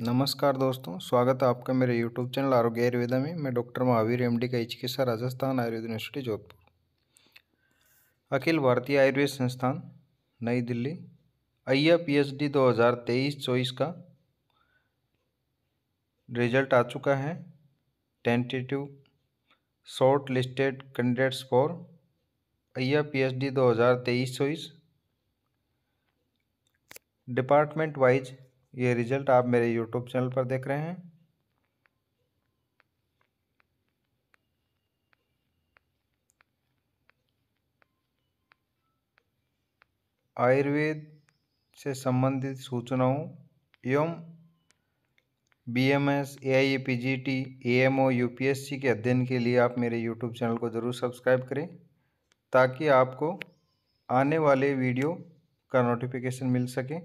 नमस्कार दोस्तों स्वागत है आपका मेरे यूट्यूब चैनल आरोग्य आयुर्वेदा में मैं डॉक्टर महावीर एमडी का चिकित्सा राजस्थान आयुर्वेद यूनिवर्सिटी जोधपुर अखिल भारतीय आयुर्वेद संस्थान नई दिल्ली अय्या पीएचडी 2023-24 का रिजल्ट आ चुका है tentative short listed candidates for अय्या पीएचडी 2023-24 डिपार्टमेंट वाइज ये रिजल्ट आप मेरे यूट्यूब चैनल पर देख रहे हैं आयुर्वेद से संबंधित सूचनाओं एवं B M S A I A P G T A M O U P S C के अध्ययन के लिए आप मेरे यूट्यूब चैनल को ज़रूर सब्सक्राइब करें ताकि आपको आने वाले वीडियो का नोटिफिकेशन मिल सके